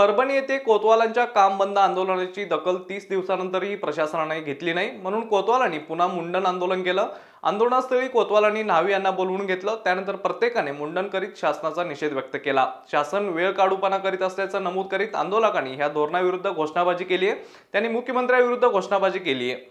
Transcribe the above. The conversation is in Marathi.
परभणी येथे कोतवालांच्या काम बंद आंदोलनाची दखल तीस दिवसानंतरही प्रशासनाने घेतली नाही म्हणून कोतवालांनी पुन्हा मुंडन आंदोलन केलं आंदोलनास्थळी कोतवालांनी न्हावी यांना बोलवून घेतलं त्यानंतर प्रत्येकाने मुंडन करीत शासनाचा निषेध व्यक्त केला शासन वेळ काढूपणा करीत असल्याचं नमूद करीत आंदोलकांनी ह्या धोरणाविरुद्ध घोषणाबाजी केली आहे त्यांनी मुख्यमंत्र्यांविरुद्ध घोषणाबाजी केली आहे